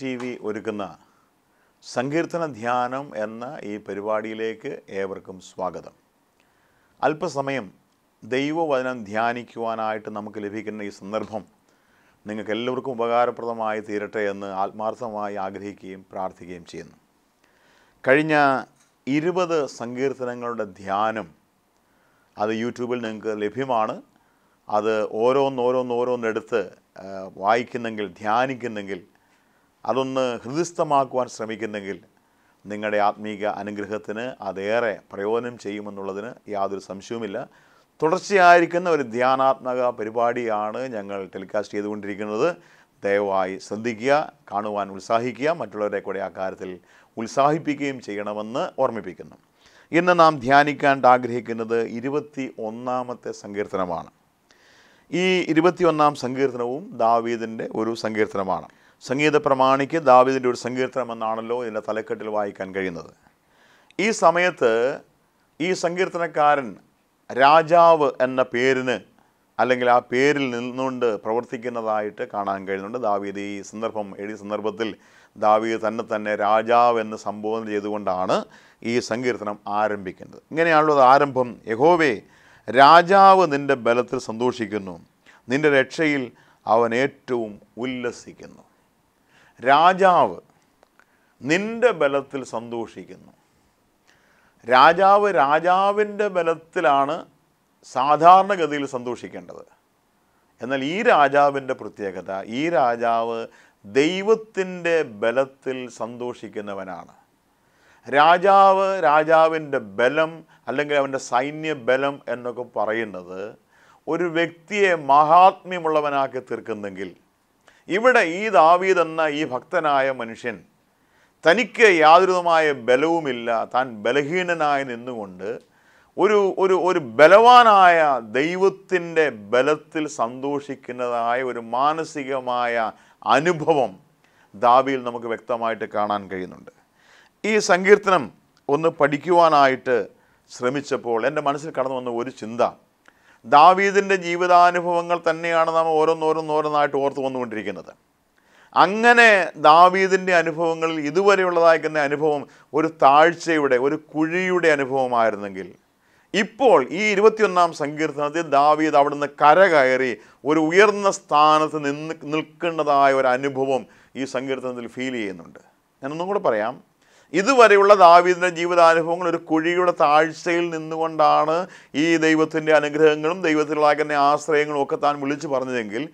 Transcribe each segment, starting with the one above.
T V ഒരുക്കുന്ന സങ്കീർത്തന ധ്യാനം എന്ന ഈ പരിപാടിയിലേക്ക് ഏവർക്കും സ്വാഗതം അല്പസമയം ദൈവവചനം ധ്യാനിക്കുവാനായിട്ട് നമുക്ക് ലഭിക്കുന്ന ഈ സന്ദർഭം നിങ്ങൾക്ക് എല്ലാവർക്കും ഉപകാരപ്രദമായി തീരട്ടെ എന്ന് ആത്മാർത്ഥമായി ആഗ്രഹിക്കുകയും പ്രാർത്ഥിക്കുകയും ചെയ്യുന്നു കഴിഞ്ഞ ഇരുപത് സങ്കീർത്തനങ്ങളുടെ ധ്യാനം അത് യൂട്യൂബിൽ നിങ്ങൾക്ക് ലഭ്യമാണ് അത് ഓരോന്നോരോന്നോരോന്നെടുത്ത് വായിക്കുന്നെങ്കിൽ ധ്യാനിക്കുന്നെങ്കിൽ അതൊന്ന് ഹൃദയസ്ഥമാക്കുവാൻ ശ്രമിക്കുന്നെങ്കിൽ നിങ്ങളുടെ ആത്മീക അനുഗ്രഹത്തിന് അതേറെ പ്രയോജനം ചെയ്യുമെന്നുള്ളതിന് യാതൊരു സംശയവുമില്ല തുടർച്ചയായിരിക്കുന്ന ഒരു ധ്യാനാത്മക പരിപാടിയാണ് ഞങ്ങൾ ടെലികാസ്റ്റ് ചെയ്തുകൊണ്ടിരിക്കുന്നത് ദയവായി ശ്രദ്ധിക്കുക കാണുവാൻ ഉത്സാഹിക്കുക മറ്റുള്ളവരെ കൂടെ ആ കാര്യത്തിൽ ഉത്സാഹിപ്പിക്കുകയും ചെയ്യണമെന്ന് ഓർമ്മിപ്പിക്കുന്നു ഇന്ന് നാം ധ്യാനിക്കാൻ ആഗ്രഹിക്കുന്നത് ഇരുപത്തി ഒന്നാമത്തെ സങ്കീർത്തനമാണ് ഈ ഇരുപത്തിയൊന്നാം സങ്കീർത്തനവും ദാവീദിൻ്റെ ഒരു സങ്കീർത്തനമാണ് സംഗീത പ്രമാണിക്ക് ദാവിദിൻ്റെ ഒരു സങ്കീർത്തനം എന്നാണല്ലോ ഇതിൻ്റെ തലക്കെട്ടിൽ വായിക്കാൻ കഴിയുന്നത് ഈ സമയത്ത് ഈ സങ്കീർത്തനക്കാരൻ രാജാവ് എന്ന പേരിന് അല്ലെങ്കിൽ ആ പേരിൽ നിന്നുകൊണ്ട് പ്രവർത്തിക്കുന്നതായിട്ട് കാണാൻ കഴിയുന്നുണ്ട് ദാവീദ് ഈ സന്ദർഭം എഴുതിയ സന്ദർഭത്തിൽ ദാവീദ് തന്നെ തന്നെ രാജാവ് എന്ന് സംബോധന ചെയ്തുകൊണ്ടാണ് ഈ സങ്കീർത്തനം ആരംഭിക്കുന്നത് ഇങ്ങനെയാണുള്ളത് ആരംഭം യഹോവേ രാജാവ് നിൻ്റെ ബലത്തിൽ സന്തോഷിക്കുന്നു നിൻ്റെ രക്ഷയിൽ അവൻ ഏറ്റവും ഉല്ലസിക്കുന്നു രാജാവ് നിൻ്റെ ബലത്തിൽ സന്തോഷിക്കുന്നു രാജാവ് രാജാവിൻ്റെ ബലത്തിലാണ് സാധാരണഗതിയിൽ സന്തോഷിക്കേണ്ടത് എന്നാൽ ഈ രാജാവിൻ്റെ പ്രത്യേകത ഈ രാജാവ് ദൈവത്തിൻ്റെ ബലത്തിൽ സന്തോഷിക്കുന്നവനാണ് രാജാവ് രാജാവിൻ്റെ ബലം അല്ലെങ്കിൽ അവൻ്റെ സൈന്യബലം എന്നൊക്കെ പറയുന്നത് ഒരു വ്യക്തിയെ മഹാത്മ്യമുള്ളവനാക്കി തീർക്കുന്നെങ്കിൽ ഇവിടെ ഈ ദാവീദ് എന്ന ഈ ഭക്തനായ മനുഷ്യൻ തനിക്ക് യാതൊരുതമായ ബലവുമില്ല താൻ ബലഹീനനായി നിന്നുകൊണ്ട് ഒരു ഒരു ഒരു ബലവാനായ ദൈവത്തിൻ്റെ ബലത്തിൽ സന്തോഷിക്കുന്നതായ ഒരു മാനസികമായ അനുഭവം ദാവിയിൽ നമുക്ക് വ്യക്തമായിട്ട് കാണാൻ കഴിയുന്നുണ്ട് ഈ സങ്കീർത്തനം ഒന്ന് പഠിക്കുവാനായിട്ട് ശ്രമിച്ചപ്പോൾ എൻ്റെ മനസ്സിൽ കടന്നു വന്ന ഒരു ചിന്ത ദാവീദിൻ്റെ ജീവിതാനുഭവങ്ങൾ തന്നെയാണ് നാം ഓരോന്നോരോന്നോരോന്നായിട്ട് ഓർത്തു വന്നുകൊണ്ടിരിക്കുന്നത് അങ്ങനെ ദാവീദിൻ്റെ അനുഭവങ്ങളിൽ ഇതുവരെയുള്ളതായിരിക്കുന്ന അനുഭവം ഒരു താഴ്ചയുടെ ഒരു കുഴിയുടെ അനുഭവമായിരുന്നെങ്കിൽ ഇപ്പോൾ ഈ ഇരുപത്തിയൊന്നാം സങ്കീർത്തനത്തിൽ ദാവീദ് അവിടുന്ന് കരകയറി ഒരു ഉയർന്ന സ്ഥാനത്ത് നിന്ന് നിൽക്കേണ്ടതായ ഒരു അനുഭവം ഈ സങ്കീർത്തനത്തിൽ ഫീൽ ചെയ്യുന്നുണ്ട് ഞാനൊന്നും കൂടെ പറയാം ഇതുവരെയുള്ള ദാവീദിൻ്റെ ജീവിതാനുഭവങ്ങൾ ഒരു കുഴിയുടെ താഴ്ചയിൽ നിന്നുകൊണ്ടാണ് ഈ ദൈവത്തിൻ്റെ അനുഗ്രഹങ്ങളും തന്നെ ആശ്രയങ്ങളും ഒക്കെ താൻ വിളിച്ചു പറഞ്ഞതെങ്കിൽ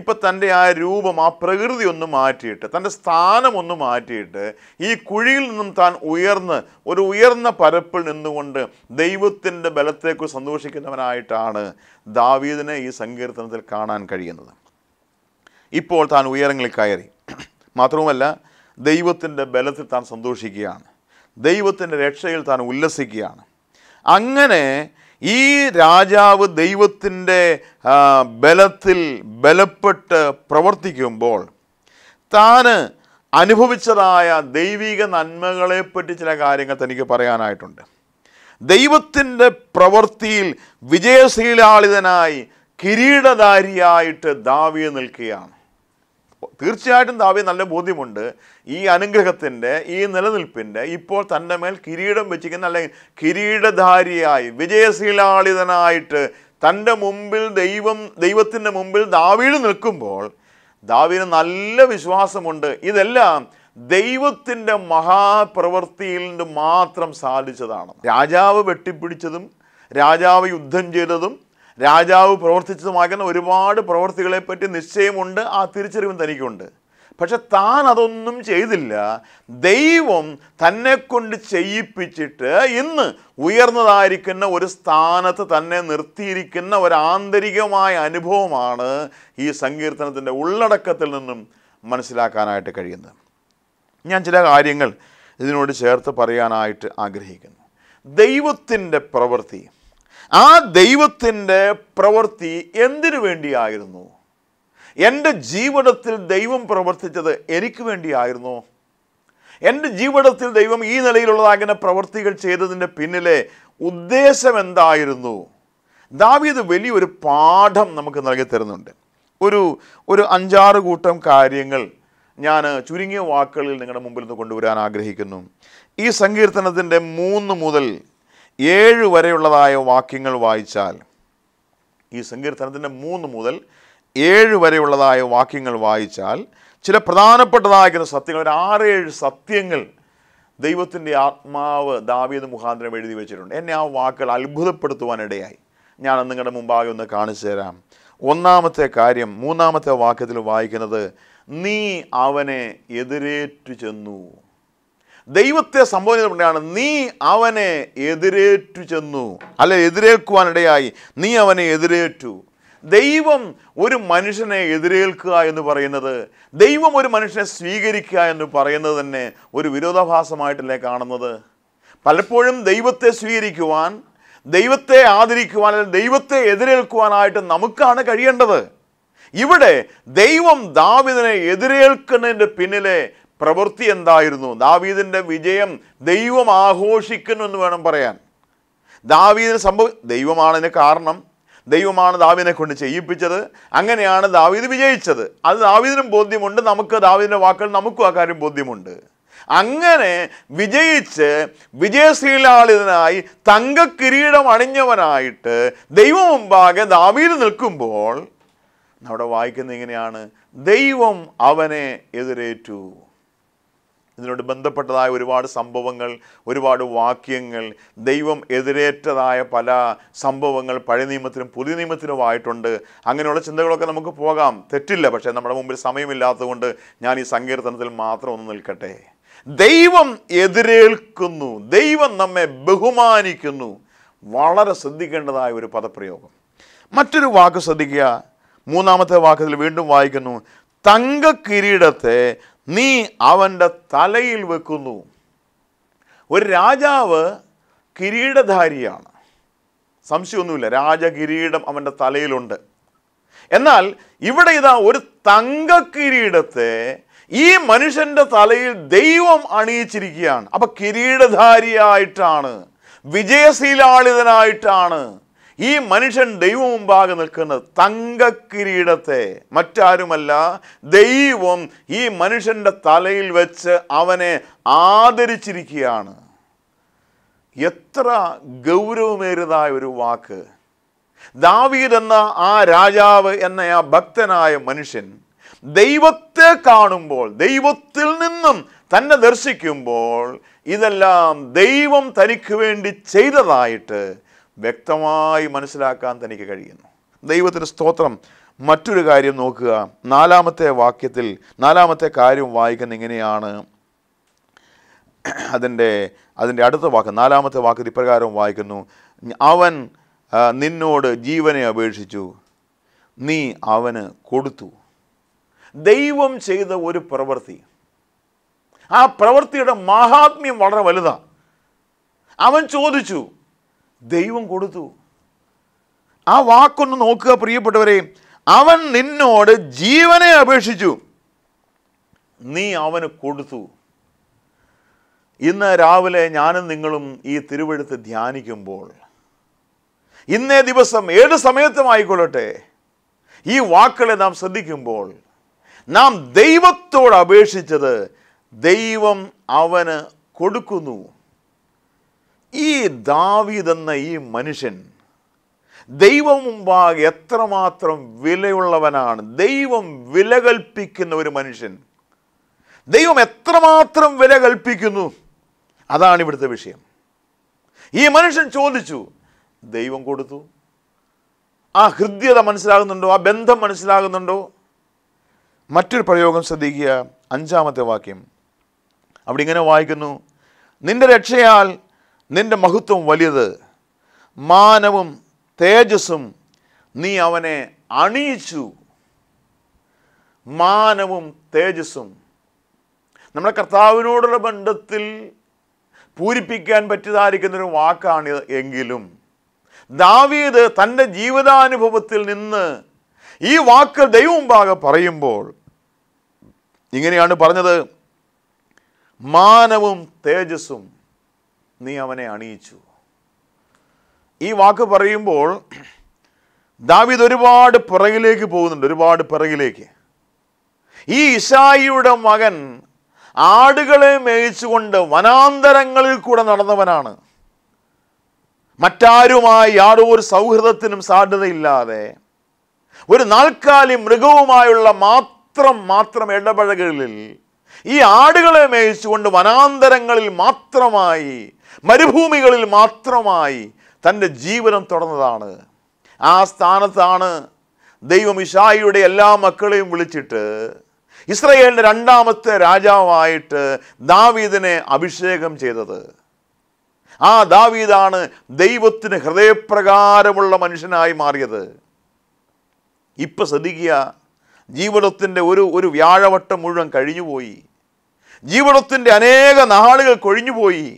ഇപ്പം തൻ്റെ ആ രൂപം ആ പ്രകൃതി ഒന്ന് മാറ്റിയിട്ട് തൻ്റെ സ്ഥാനം ഒന്ന് മാറ്റിയിട്ട് ഈ കുഴിയിൽ നിന്നും താൻ ഉയർന്ന് ഒരു ഉയർന്ന പരപ്പിൽ നിന്നുകൊണ്ട് ദൈവത്തിൻ്റെ ബലത്തേക്ക് സന്തോഷിക്കുന്നവനായിട്ടാണ് ദാവീദിനെ ഈ സങ്കീർത്തനത്തിൽ കാണാൻ കഴിയുന്നത് ഇപ്പോൾ താൻ ഉയരങ്ങളിൽ കയറി മാത്രവുമല്ല ദൈവത്തിൻ്റെ ബലത്തിൽ താൻ സന്തോഷിക്കുകയാണ് ദൈവത്തിൻ്റെ രക്ഷയിൽ താൻ ഉല്ലസിക്കുകയാണ് അങ്ങനെ ഈ രാജാവ് ദൈവത്തിൻ്റെ ബലത്തിൽ ബലപ്പെട്ട് പ്രവർത്തിക്കുമ്പോൾ താൻ അനുഭവിച്ചതായ ദൈവിക നന്മകളെപ്പറ്റി ചില കാര്യങ്ങൾ തനിക്ക് പറയാനായിട്ടുണ്ട് ദൈവത്തിൻ്റെ പ്രവൃത്തിയിൽ വിജയശീലാളിതനായി കിരീടധാരിയായിട്ട് ദാവിയെ നിൽക്കുകയാണ് തീർച്ചയായിട്ടും ദാവി നല്ല ബോധ്യമുണ്ട് ഈ അനുഗ്രഹത്തിൻ്റെ ഈ നിലനിൽപ്പിൻ്റെ ഇപ്പോൾ തൻ്റെ മേൽ കിരീടം വെച്ചിരിക്കുന്ന അല്ലെങ്കിൽ കിരീടധാരിയായി വിജയശീലാളിതനായിട്ട് തൻ്റെ മുമ്പിൽ ദൈവം ദൈവത്തിൻ്റെ മുമ്പിൽ ദാവീട് നിൽക്കുമ്പോൾ ദാവിന് നല്ല വിശ്വാസമുണ്ട് ഇതെല്ലാം ദൈവത്തിൻ്റെ മഹാപ്രവൃത്തിയിൽ നിന്ന് മാത്രം സാധിച്ചതാണ് രാജാവ് വെട്ടിപ്പിടിച്ചതും രാജാവ് യുദ്ധം ചെയ്തതും രാജാവ് പ്രവർത്തിച്ചതുമാകുന്ന ഒരുപാട് പ്രവർത്തികളെപ്പറ്റി നിശ്ചയമുണ്ട് ആ തിരിച്ചറിവും തനിക്കുണ്ട് പക്ഷെ താൻ അതൊന്നും ചെയ്തില്ല ദൈവം തന്നെ കൊണ്ട് ചെയ്യിപ്പിച്ചിട്ട് ഇന്ന് ഉയർന്നതായിരിക്കുന്ന ഒരു സ്ഥാനത്ത് തന്നെ നിർത്തിയിരിക്കുന്ന ഒരു ആന്തരികമായ അനുഭവമാണ് ഈ സങ്കീർത്തനത്തിൻ്റെ ഉള്ളടക്കത്തിൽ നിന്നും മനസ്സിലാക്കാനായിട്ട് കഴിയുന്നത് ഞാൻ ചില കാര്യങ്ങൾ ഇതിനോട് ചേർത്ത് പറയാനായിട്ട് ആഗ്രഹിക്കുന്നു ദൈവത്തിൻ്റെ പ്രവൃത്തിയും ആ ദൈവത്തിൻ്റെ പ്രവൃത്തി എന്തിനു വേണ്ടിയായിരുന്നു എൻ്റെ ജീവിതത്തിൽ ദൈവം പ്രവർത്തിച്ചത് എനിക്ക് വേണ്ടിയായിരുന്നു എൻ്റെ ജീവിതത്തിൽ ദൈവം ഈ നിലയിലുള്ളതാകുന്ന പ്രവൃത്തികൾ ചെയ്തതിൻ്റെ പിന്നിലെ ഉദ്ദേശം എന്തായിരുന്നു ദാവീദ് വലിയൊരു പാഠം നമുക്ക് നൽകി തരുന്നുണ്ട് ഒരു ഒരു അഞ്ചാറ് കൂട്ടം കാര്യങ്ങൾ ഞാൻ ചുരുങ്ങിയ വാക്കുകളിൽ നിങ്ങളുടെ മുമ്പിൽ നിന്ന് കൊണ്ടുവരാൻ ആഗ്രഹിക്കുന്നു ഈ സങ്കീർത്തനത്തിൻ്റെ മൂന്ന് മുതൽ ഏഴ് വരെയുള്ളതായ വാക്യങ്ങൾ വായിച്ചാൽ ഈ സങ്കീർത്തനത്തിൻ്റെ മൂന്ന് മുതൽ ഏഴ് വരെയുള്ളതായ വാക്യങ്ങൾ വായിച്ചാൽ ചില പ്രധാനപ്പെട്ടതായിരിക്കുന്ന സത്യങ്ങൾ ഒരു ആറേഴ് സത്യങ്ങൾ ദൈവത്തിൻ്റെ ആത്മാവ് ദാവീദ് മുഖാന്തരം എഴുതി വെച്ചിട്ടുണ്ട് എന്നെ ആ വാക്കുകൾ അത്ഭുതപ്പെടുത്തുവാനിടയായി ഞാൻ നിങ്ങളുടെ മുമ്പാകെ ഒന്ന് കാണിച്ചു തരാം ഒന്നാമത്തെ കാര്യം മൂന്നാമത്തെ വാക്യത്തിൽ വായിക്കുന്നത് നീ അവനെ എതിരേറ്റു ചെന്നു ദൈവത്തെ സംബോധനയാണ് നീ അവനെ എതിരേറ്റു ചെന്നു അല്ലെ എതിരേൽക്കുവാനിടയായി നീ അവനെ എതിരേറ്റു ദൈവം ഒരു മനുഷ്യനെ എതിരേൽക്കുക എന്ന് പറയുന്നത് ദൈവം ഒരു മനുഷ്യനെ സ്വീകരിക്കുക എന്ന് പറയുന്നത് തന്നെ ഒരു വിരോധാഭാസമായിട്ടല്ലേ കാണുന്നത് പലപ്പോഴും ദൈവത്തെ സ്വീകരിക്കുവാൻ ദൈവത്തെ ആദരിക്കുവാൻ അല്ലെങ്കിൽ ദൈവത്തെ എതിരേൽക്കുവാനായിട്ട് നമുക്കാണ് കഴിയേണ്ടത് ഇവിടെ ദൈവം ദാവിദിനെ എതിരേൽക്കുന്നതിൻ്റെ പിന്നിലെ പ്രവൃത്തി എന്തായിരുന്നു ദാവീദിൻ്റെ വിജയം ദൈവം ആഘോഷിക്കുന്നു എന്ന് വേണം പറയാൻ ദാവീദിന് സംഭവം ദൈവമാണതിന് കാരണം ദൈവമാണ് ദാവീദിനെ കൊണ്ട് ചെയ്യിപ്പിച്ചത് അങ്ങനെയാണ് ദാവീദ് വിജയിച്ചത് അത് ദാവീദിനും ബോധ്യമുണ്ട് നമുക്ക് ദാവീദിൻ്റെ വാക്കുകൾ നമുക്കും ആ കാര്യം ബോധ്യമുണ്ട് അങ്ങനെ വിജയിച്ച് വിജയശീലാളിതനായി തങ്കക്കിരീടം അണിഞ്ഞവനായിട്ട് ദൈവം മുമ്പാകെ ദാവീദ് നിൽക്കുമ്പോൾ അവിടെ വായിക്കുന്നത് ഇങ്ങനെയാണ് ദൈവം അവനെ എതിരേറ്റു ഇതിനോട് ബന്ധപ്പെട്ടതായ ഒരുപാട് സംഭവങ്ങൾ ഒരുപാട് വാക്യങ്ങൾ ദൈവം എതിരേറ്റതായ പല സംഭവങ്ങൾ പഴയ നിയമത്തിനും പുതിയ നിയമത്തിലും ആയിട്ടുണ്ട് അങ്ങനെയുള്ള ചിന്തകളൊക്കെ നമുക്ക് പോകാം തെറ്റില്ല പക്ഷേ നമ്മുടെ മുമ്പിൽ സമയമില്ലാത്തതുകൊണ്ട് ഞാൻ ഈ സങ്കീർത്തനത്തിൽ മാത്രം ഒന്ന് നിൽക്കട്ടെ ദൈവം എതിരേൽക്കുന്നു ദൈവം നമ്മെ ബഹുമാനിക്കുന്നു വളരെ ശ്രദ്ധിക്കേണ്ടതായ ഒരു പദപ്രയോഗം മറ്റൊരു വാക്ക് ശ്രദ്ധിക്കുക മൂന്നാമത്തെ വാക്കത്തിൽ വീണ്ടും വായിക്കുന്നു തങ്ക കിരീടത്തെ നീ അവൻ്റെ തലയിൽ വെക്കുന്നു ഒരു രാജാവ് കിരീടധാരിയാണ് സംശയമൊന്നുമില്ല രാജകിരീടം അവൻ്റെ തലയിലുണ്ട് എന്നാൽ ഇവിടെ ഇതാ ഒരു തങ്കക്കിരീടത്തെ ഈ മനുഷ്യൻ്റെ തലയിൽ ദൈവം അണിയിച്ചിരിക്കുകയാണ് അപ്പം കിരീടധാരിയായിട്ടാണ് വിജയശീലാളിതനായിട്ടാണ് ഈ മനുഷ്യൻ ദൈവം മുമ്പാകെ നിൽക്കുന്ന തങ്കക്കിരീടത്തെ മറ്റാരുമല്ല ദൈവം ഈ മനുഷ്യൻ്റെ തലയിൽ വെച്ച് അവനെ ആദരിച്ചിരിക്കുകയാണ് എത്ര ഗൗരവമേറിയതായ ഒരു വാക്ക് ദാവീദ് എന്ന ആ രാജാവ് എന്ന ആ ഭക്തനായ മനുഷ്യൻ ദൈവത്തെ കാണുമ്പോൾ ദൈവത്തിൽ നിന്നും തന്നെ ദർശിക്കുമ്പോൾ ഇതെല്ലാം ദൈവം തനിക്ക് വേണ്ടി ചെയ്തതായിട്ട് വ്യക്തമായി മനസ്സിലാക്കാൻ തനിക്ക് കഴിയുന്നു ദൈവത്തിന് സ്തോത്രം മറ്റൊരു കാര്യം നോക്കുക നാലാമത്തെ വാക്യത്തിൽ നാലാമത്തെ കാര്യം വായിക്കുന്ന ഇങ്ങനെയാണ് അതിൻ്റെ അതിൻ്റെ അടുത്ത വാക്ക് നാലാമത്തെ വാക്ക് ഇപ്രകാരം വായിക്കുന്നു അവൻ നിന്നോട് ജീവനെ അപേക്ഷിച്ചു നീ അവന് കൊടുത്തു ദൈവം ചെയ്ത ഒരു പ്രവൃത്തി ആ പ്രവൃത്തിയുടെ മഹാത്മ്യം വളരെ വലുതാണ് അവൻ ചോദിച്ചു ദൈവം കൊടുത്തു ആ വാക്കൊന്ന് നോക്കുക പ്രിയപ്പെട്ടവരെ അവൻ നിന്നോട് ജീവനെ അപേക്ഷിച്ചു നീ അവന് കൊടുത്തു ഇന്ന് രാവിലെ ഞാനും നിങ്ങളും ഈ തിരുവഴുത്ത് ധ്യാനിക്കുമ്പോൾ ഇന്നേ ദിവസം ഏത് സമയത്തും ആയിക്കൊള്ളട്ടെ ഈ വാക്കുകളെ നാം ശ്രദ്ധിക്കുമ്പോൾ നാം ദൈവത്തോട് അപേക്ഷിച്ചത് ദൈവം അവന് കൊടുക്കുന്നു ഈ ദാവീദ് എന്ന ഈ മനുഷ്യൻ ദൈവം മുമ്പാകെ എത്രമാത്രം വിലയുള്ളവനാണ് ദൈവം വില കൽപ്പിക്കുന്ന ഒരു മനുഷ്യൻ ദൈവം എത്രമാത്രം വില കൽപ്പിക്കുന്നു അതാണ് ഇവിടുത്തെ വിഷയം ഈ മനുഷ്യൻ ചോദിച്ചു ദൈവം കൊടുത്തു ആ ഹൃദ്യത മനസ്സിലാകുന്നുണ്ടോ ആ ബന്ധം മനസ്സിലാകുന്നുണ്ടോ മറ്റൊരു പ്രയോഗം ശ്രദ്ധിക്കുക അഞ്ചാമത്തെ വാക്യം അവിടെ ഇങ്ങനെ വായിക്കുന്നു നിന്റെ രക്ഷയാൽ നിൻ്റെ മഹത്വം വലിയത് മാനവും തേജസ്സും നീ അവനെ അണിയിച്ചു മാനവും തേജസ്സും നമ്മുടെ കർത്താവിനോടുള്ള ബന്ധത്തിൽ പൂരിപ്പിക്കാൻ പറ്റിയതായിരിക്കുന്നൊരു വാക്കാണ് എങ്കിലും ദാവീദ് തൻ്റെ ജീവിതാനുഭവത്തിൽ നിന്ന് ഈ വാക്ക് ദൈവമുമ്പാകെ പറയുമ്പോൾ ഇങ്ങനെയാണ് പറഞ്ഞത് മാനവും തേജസ്സും നീ അവനെ അണിയിച്ചു ഈ വാക്ക് പറയുമ്പോൾ ദാവിദ് ഒരുപാട് പിറകിലേക്ക് പോകുന്നുണ്ട് ഒരുപാട് പിറകിലേക്ക് ഈ ഇഷായിയുടെ മകൻ ആടുകളെ മേയിച്ചുകൊണ്ട് വനാന്തരങ്ങളിൽ കൂടെ നടന്നവനാണ് മറ്റാരുമായി ഒരു സൗഹൃദത്തിനും സാധ്യതയില്ലാതെ ഒരു നാൽക്കാലി മൃഗവുമായുള്ള മാത്രം മാത്രം ഇടപഴകലിൽ ഈ ആടുകളെ മേയിച്ചുകൊണ്ട് വനാന്തരങ്ങളിൽ മാത്രമായി മരുഭൂമികളിൽ മാത്രമായി തൻ്റെ ജീവനം തുടർന്നതാണ് ആ സ്ഥാനത്താണ് ദൈവം ഇഷായിയുടെ എല്ലാ മക്കളെയും വിളിച്ചിട്ട് ഇസ്രയേലിൻ്റെ രണ്ടാമത്തെ രാജാവായിട്ട് ദാവീദിനെ അഭിഷേകം ചെയ്തത് ആ ദാവീദാണ് ദൈവത്തിന് ഹൃദയപ്രകാരമുള്ള മനുഷ്യനായി മാറിയത് ഇപ്പം ശ്രദ്ധിക്കുക ജീവിതത്തിൻ്റെ ഒരു ഒരു വ്യാഴവട്ടം മുഴുവൻ കഴിഞ്ഞുപോയി ജീവിതത്തിൻ്റെ അനേക നാളുകൾ കൊഴിഞ്ഞുപോയി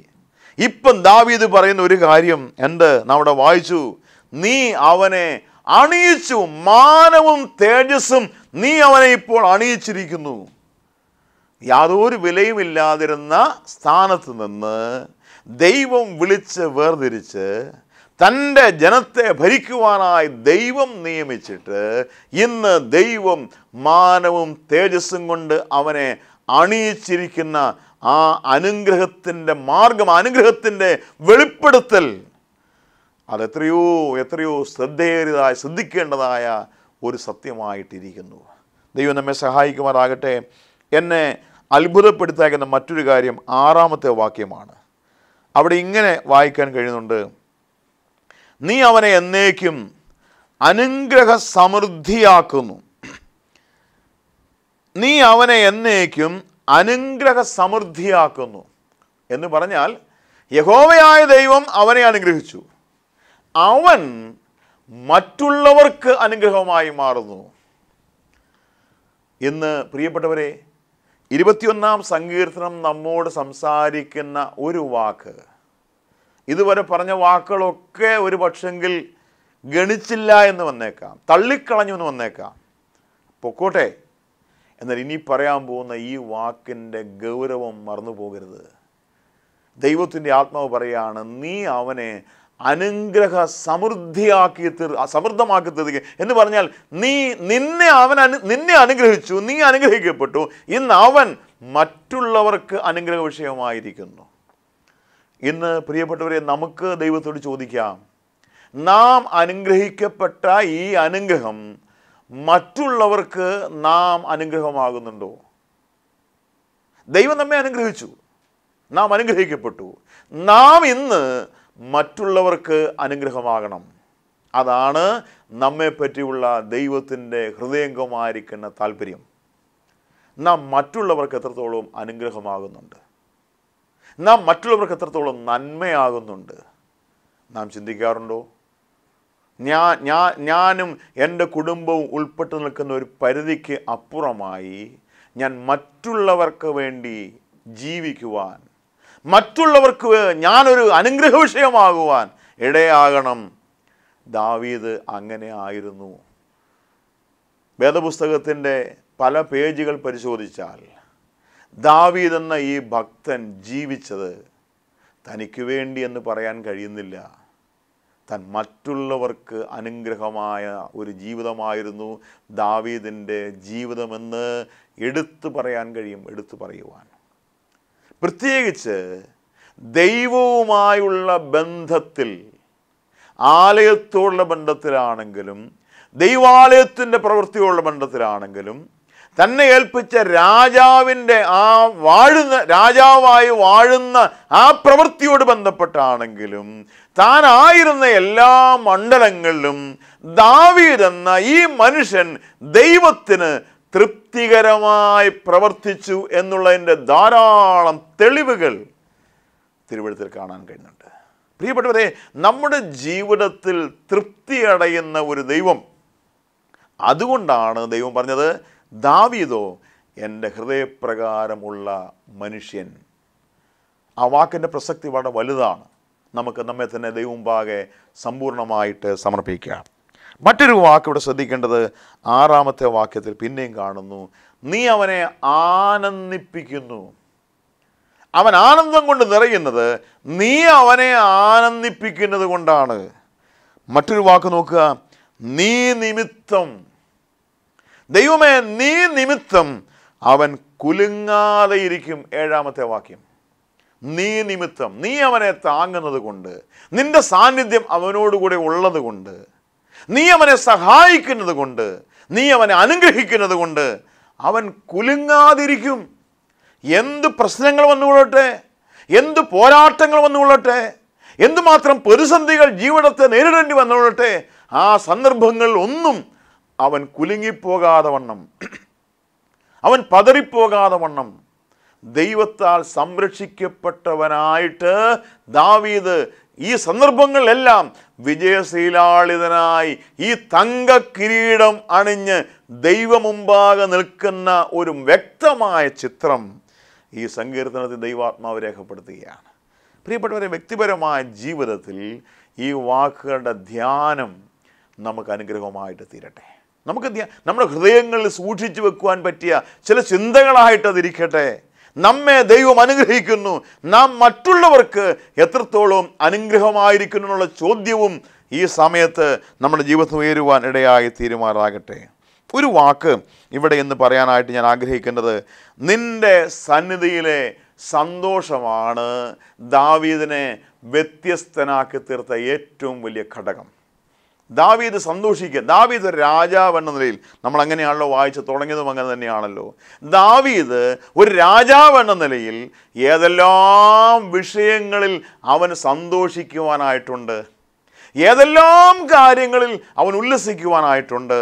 ഇപ്പം ദാവീദ് പറയുന്ന ഒരു കാര്യം എന്ത് നമ്മുടെ വായിച്ചു നീ അവനെ അണിയിച്ചു മാനവും തേജസ്സും നീ അവനെ ഇപ്പോൾ അണിയിച്ചിരിക്കുന്നു യാതൊരു വിലയുമില്ലാതിരുന്ന സ്ഥാനത്ത് നിന്ന് ദൈവം വിളിച്ച് വേർതിരിച്ച് തൻ്റെ ജനത്തെ ഭരിക്കുവാനായി ദൈവം നിയമിച്ചിട്ട് ഇന്ന് ദൈവം മാനവും തേജസ്സും കൊണ്ട് അവനെ അണിയിച്ചിരിക്കുന്ന ആ അനുഗ്രഹത്തിൻ്റെ മാർഗം അനുഗ്രഹത്തിൻ്റെ വെളിപ്പെടുത്തൽ അതെത്രയോ എത്രയോ ശ്രദ്ധേയതായ ശ്രദ്ധിക്കേണ്ടതായ ഒരു സത്യമായിട്ടിരിക്കുന്നു ദൈവം നമ്മെ സഹായിക്കുമാറാകട്ടെ എന്നെ അത്ഭുതപ്പെടുത്താക്കുന്ന മറ്റൊരു കാര്യം ആറാമത്തെ വാക്യമാണ് അവിടെ ഇങ്ങനെ വായിക്കാൻ കഴിയുന്നുണ്ട് നീ അവനെ എന്നേക്കും അനുഗ്രഹ സമൃദ്ധിയാക്കുന്നു നീ അവനെ എന്നേക്കും അനുഗ്രഹ സമൃദ്ധിയാക്കുന്നു എന്ന് പറഞ്ഞാൽ യഹോവയായ ദൈവം അവനെ അനുഗ്രഹിച്ചു അവൻ മറ്റുള്ളവർക്ക് അനുഗ്രഹമായി മാറുന്നു എന്ന് പ്രിയപ്പെട്ടവരെ ഇരുപത്തിയൊന്നാം സങ്കീർത്തനം നമ്മോട് സംസാരിക്കുന്ന ഒരു വാക്ക് ഇതുവരെ പറഞ്ഞ വാക്കുകളൊക്കെ ഒരു പക്ഷെങ്കിൽ ഗണിച്ചില്ല എന്ന് വന്നേക്കാം തള്ളിക്കളഞ്ഞു എന്ന് വന്നേക്കാം പൊക്കോട്ടെ എന്നാൽ ഇനി പറയാൻ പോകുന്ന ഈ വാക്കിൻ്റെ ഗൗരവം മറന്നു പോകരുത് ദൈവത്തിൻ്റെ ആത്മാവ് പറയാണ് നീ അവനെ അനുഗ്രഹ സമൃദ്ധിയാക്കി തീർ സമൃദ്ധമാക്കി തീർക്കുക എന്ന് പറഞ്ഞാൽ നീ നിന്നെ അവൻ അനു നിന്നെ അനുഗ്രഹിച്ചു നീ അനുഗ്രഹിക്കപ്പെട്ടു ഇന്ന് അവൻ മറ്റുള്ളവർക്ക് അനുഗ്രഹ വിഷയമായിരിക്കുന്നു ഇന്ന് പ്രിയപ്പെട്ടവരെ നമുക്ക് ദൈവത്തോട് ചോദിക്കാം നാം അനുഗ്രഹിക്കപ്പെട്ട ഈ അനുഗ്രഹം മറ്റുള്ളവർക്ക് നാം അനുഗ്രഹമാകുന്നുണ്ടോ ദൈവം നമ്മെ അനുഗ്രഹിച്ചു നാം അനുഗ്രഹിക്കപ്പെട്ടു നാം ഇന്ന് മറ്റുള്ളവർക്ക് അനുഗ്രഹമാകണം അതാണ് പറ്റിയുള്ള ദൈവത്തിൻ്റെ ഹൃദയംഗമായിരിക്കുന്ന താല്പര്യം നാം മറ്റുള്ളവർക്ക് എത്രത്തോളം അനുഗ്രഹമാകുന്നുണ്ട് നാം മറ്റുള്ളവർക്ക് എത്രത്തോളം നന്മയാകുന്നുണ്ട് നാം ചിന്തിക്കാറുണ്ടോ ഞാൻ ഞാ ഞാനും എൻ്റെ കുടുംബവും ഉൾപ്പെട്ടു നിൽക്കുന്ന ഒരു പരിധിക്ക് അപ്പുറമായി ഞാൻ മറ്റുള്ളവർക്ക് വേണ്ടി ജീവിക്കുവാൻ മറ്റുള്ളവർക്ക് ഞാനൊരു അനുഗ്രഹ വിഷയമാകുവാൻ ഇടയാകണം ദാവീദ് അങ്ങനെ ആയിരുന്നു വേദപുസ്തകത്തിൻ്റെ പല പേജുകൾ പരിശോധിച്ചാൽ ദാവീദെന്ന ഈ ഭക്തൻ ജീവിച്ചത് തനിക്ക് വേണ്ടി എന്ന് പറയാൻ കഴിയുന്നില്ല തൻ മറ്റുള്ളവർക്ക് അനുഗ്രഹമായ ഒരു ജീവിതമായിരുന്നു ദാവീദിൻ്റെ ജീവിതമെന്ന് എടുത്തു പറയാൻ കഴിയും എടുത്തു പറയുവാൻ പ്രത്യേകിച്ച് ദൈവവുമായുള്ള ബന്ധത്തിൽ ആലയത്തോടുള്ള ബന്ധത്തിലാണെങ്കിലും ദൈവാലയത്തിൻ്റെ പ്രവൃത്തിയോടുള്ള ബന്ധത്തിലാണെങ്കിലും തന്നെ ഏൽപ്പിച്ച രാജാവിൻ്റെ ആ വാഴുന്ന രാജാവായി വാഴുന്ന ആ പ്രവൃത്തിയോട് ബന്ധപ്പെട്ടാണെങ്കിലും താനായിരുന്ന എല്ലാ മണ്ഡലങ്ങളിലും ദാവീരെന്ന ഈ മനുഷ്യൻ ദൈവത്തിന് തൃപ്തികരമായി പ്രവർത്തിച്ചു എന്നുള്ളതിൻ്റെ ധാരാളം തെളിവുകൾ തിരുവഴുത്തിൽ കാണാൻ കഴിയുന്നുണ്ട് പ്രിയപ്പെട്ടവരെ നമ്മുടെ ജീവിതത്തിൽ തൃപ്തി അടയുന്ന ഒരു ദൈവം അതുകൊണ്ടാണ് ദൈവം പറഞ്ഞത് ദാവീദോ എൻ്റെ ഹൃദയപ്രകാരമുള്ള മനുഷ്യൻ ആ വാക്കിൻ്റെ പ്രസക്തി വളരെ വലുതാണ് നമുക്ക് നമ്മെ തന്നെ ദൈവമുമ്പാകെ സമ്പൂർണ്ണമായിട്ട് സമർപ്പിക്കാം മറ്റൊരു വാക്ക് ഇവിടെ ശ്രദ്ധിക്കേണ്ടത് ആറാമത്തെ വാക്യത്തിൽ പിന്നെയും കാണുന്നു നീ അവനെ ആനന്ദിപ്പിക്കുന്നു അവൻ ആനന്ദം കൊണ്ട് നിറയുന്നത് നീ അവനെ ആനന്ദിപ്പിക്കുന്നത് കൊണ്ടാണ് മറ്റൊരു വാക്ക് നോക്കുക നീ നിമിത്തം ദൈവമേ നീ നിമിത്തം അവൻ കുലുങ്ങാതെ ഇരിക്കും ഏഴാമത്തെ വാക്യം നീ നിമിത്തം നീ അവനെ താങ്ങുന്നത് കൊണ്ട് നിന്റെ സാന്നിധ്യം അവനോടുകൂടെ ഉള്ളത് കൊണ്ട് നീ അവനെ സഹായിക്കുന്നത് കൊണ്ട് നീ അവനെ അനുഗ്രഹിക്കുന്നത് കൊണ്ട് അവൻ കുലുങ്ങാതിരിക്കും എന്ത് പ്രശ്നങ്ങൾ വന്നുകൊള്ളട്ടെ എന്ത് പോരാട്ടങ്ങൾ വന്നുകൊള്ളട്ടെ എന്തുമാത്രം പ്രതിസന്ധികൾ ജീവിതത്തെ നേരിടേണ്ടി വന്നുകൊള്ളട്ടെ ആ സന്ദർഭങ്ങളിൽ ഒന്നും അവൻ കുലുങ്ങിപ്പോകാതെ വണ്ണം അവൻ പതറിപ്പോകാതെ വണ്ണം ദൈവത്താൽ സംരക്ഷിക്കപ്പെട്ടവനായിട്ട് ദാവീദ് ഈ സന്ദർഭങ്ങളിലെല്ലാം വിജയശീലാളിതനായി ഈ തങ്ക കിരീടം അണിഞ്ഞ് ദൈവമുമ്പാകെ നിൽക്കുന്ന ഒരു വ്യക്തമായ ചിത്രം ഈ സങ്കീർത്തനത്തിൽ ദൈവാത്മാവ് രേഖപ്പെടുത്തുകയാണ് പ്രിയപ്പെട്ടവരെ വ്യക്തിപരമായ ജീവിതത്തിൽ ഈ വാക്കുകളുടെ ധ്യാനം നമുക്ക് അനുഗ്രഹമായിട്ട് തീരട്ടെ നമുക്ക് നമ്മുടെ ഹൃദയങ്ങളിൽ സൂക്ഷിച്ചു വെക്കുവാൻ പറ്റിയ ചില ചിന്തകളായിട്ടതിരിക്കട്ടെ നമ്മെ ദൈവം അനുഗ്രഹിക്കുന്നു നാം മറ്റുള്ളവർക്ക് എത്രത്തോളം അനുഗ്രഹമായിരിക്കുന്നു എന്നുള്ള ചോദ്യവും ഈ സമയത്ത് നമ്മുടെ ജീവിതത്തിൽ ഉയരുവാൻ ഇടയായി തീരുമാറാകട്ടെ ഒരു വാക്ക് ഇവിടെ എന്ന് പറയാനായിട്ട് ഞാൻ ആഗ്രഹിക്കേണ്ടത് നിൻ്റെ സന്നിധിയിലെ സന്തോഷമാണ് ദാവീദിനെ വ്യത്യസ്തനാക്കി തീർത്ത ഏറ്റവും വലിയ ഘടകം ദാവീദ് സന്തോഷിക്കുക ദാവീദ് ഒരു രാജാവ് എന്ന നിലയിൽ നമ്മൾ അങ്ങനെയാണല്ലോ വായിച്ച് തുടങ്ങിയതും അങ്ങനെ തന്നെയാണല്ലോ ദാവീദ് ഒരു രാജാവ് എന്ന നിലയിൽ ഏതെല്ലാം വിഷയങ്ങളിൽ അവൻ സന്തോഷിക്കുവാനായിട്ടുണ്ട് ഏതെല്ലാം കാര്യങ്ങളിൽ അവൻ ഉല്ലസിക്കുവാനായിട്ടുണ്ട്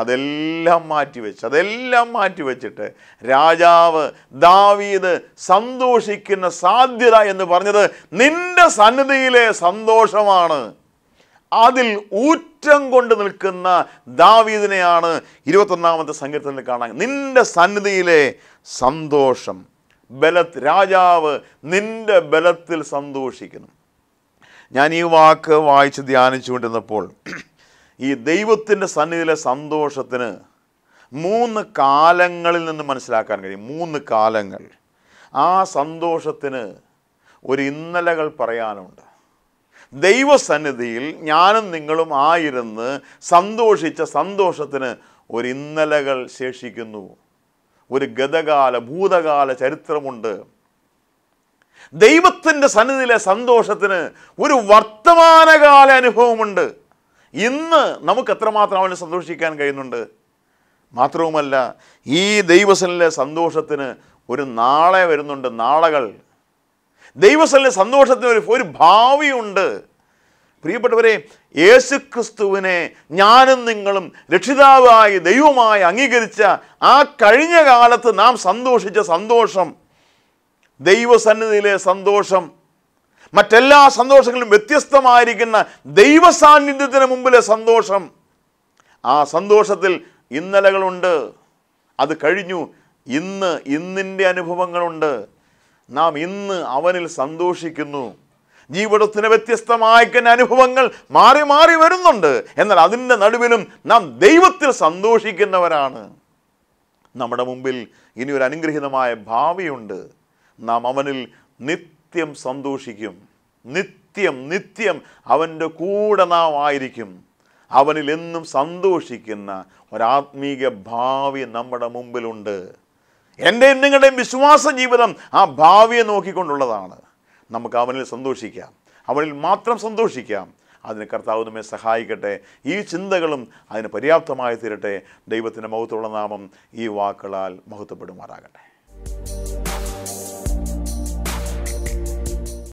അതെല്ലാം മാറ്റിവെച്ച് അതെല്ലാം മാറ്റിവെച്ചിട്ട് രാജാവ് ദാവീദ് സന്തോഷിക്കുന്ന സാധ്യത എന്ന് പറഞ്ഞത് നിന്റെ സന്നിധിയിലെ സന്തോഷമാണ് അതിൽ ഊറ്റം കൊണ്ട് നിൽക്കുന്ന ദാവീദിനെയാണ് ഇരുപത്തൊന്നാമത്തെ സങ്കീർത്തനത്തിൽ കാണാൻ നിന്റെ സന്നിധിയിലെ സന്തോഷം ബലത്ത് രാജാവ് നിന്റെ ബലത്തിൽ സന്തോഷിക്കുന്നു ഞാൻ ഈ വാക്ക് വായിച്ച് ധ്യാനിച്ചുകൊണ്ടിരുന്നപ്പോൾ ഈ ദൈവത്തിൻ്റെ സന്നിധിയിലെ സന്തോഷത്തിന് മൂന്ന് കാലങ്ങളിൽ നിന്ന് മനസ്സിലാക്കാൻ കഴിയും മൂന്ന് കാലങ്ങൾ ആ സന്തോഷത്തിന് ഒരു ഇന്നലകൾ പറയാനുണ്ട് ദൈവസന്നിധിയിൽ ഞാനും നിങ്ങളും ആയിരുന്ന് സന്തോഷിച്ച സന്തോഷത്തിന് ഒരു ഇന്നലകൾ ശേഷിക്കുന്നു ഒരു ഗതകാല ഭൂതകാല ചരിത്രമുണ്ട് ദൈവത്തിൻ്റെ സന്നിധിയിലെ സന്തോഷത്തിന് ഒരു വർത്തമാനകാല അനുഭവമുണ്ട് ഇന്ന് നമുക്ക് എത്രമാത്രം അവന് സന്തോഷിക്കാൻ കഴിയുന്നുണ്ട് മാത്രവുമല്ല ഈ ദൈവസനിലെ സന്തോഷത്തിന് ഒരു നാളെ വരുന്നുണ്ട് നാളകൾ ദൈവസ്ഥലിൻ്റെ സന്തോഷത്തിന് ഒരു ഒരു ഭാവിയുണ്ട് പ്രിയപ്പെട്ടവരെ യേശു ക്രിസ്തുവിനെ ഞാനും നിങ്ങളും രക്ഷിതാവായി ദൈവമായി അംഗീകരിച്ച ആ കഴിഞ്ഞ കാലത്ത് നാം സന്തോഷിച്ച സന്തോഷം ദൈവസന്നിധിയിലെ സന്തോഷം മറ്റെല്ലാ സന്തോഷങ്ങളിലും വ്യത്യസ്തമായിരിക്കുന്ന ദൈവ സാന്നിധ്യത്തിന് മുമ്പിലെ സന്തോഷം ആ സന്തോഷത്തിൽ ഇന്നലകളുണ്ട് അത് കഴിഞ്ഞു ഇന്ന് ഇന്നിൻ്റെ അനുഭവങ്ങളുണ്ട് നാം ഇന്ന് അവനിൽ സന്തോഷിക്കുന്നു ജീവിതത്തിന് വ്യത്യസ്തമായ അനുഭവങ്ങൾ മാറി മാറി വരുന്നുണ്ട് എന്നാൽ അതിൻ്റെ നടുവിലും നാം ദൈവത്തിൽ സന്തോഷിക്കുന്നവരാണ് നമ്മുടെ മുമ്പിൽ ഇനി ഒരു അനുഗ്രഹീതമായ ഭാവിയുണ്ട് നാം അവനിൽ നിത്യം സന്തോഷിക്കും നിത്യം നിത്യം അവൻ്റെ കൂടെ നാം ആയിരിക്കും അവനിൽ എന്നും സന്തോഷിക്കുന്ന ഒരാത്മീക ഭാവി നമ്മുടെ മുമ്പിലുണ്ട് എൻ്റെയും നിങ്ങളുടെയും വിശ്വാസ ജീവിതം ആ ഭാവിയെ നോക്കിക്കൊണ്ടുള്ളതാണ് നമുക്ക് അവനിൽ സന്തോഷിക്കാം അവനിൽ മാത്രം സന്തോഷിക്കാം അതിന് കർത്താവ് നമ്മെ സഹായിക്കട്ടെ ഈ ചിന്തകളും അതിന് പര്യാപ്തമായി തീരട്ടെ ദൈവത്തിൻ്റെ മഹത്വമുള്ള നാമം ഈ വാക്കുകളാൽ മഹത്വപ്പെടുമാറാകട്ടെ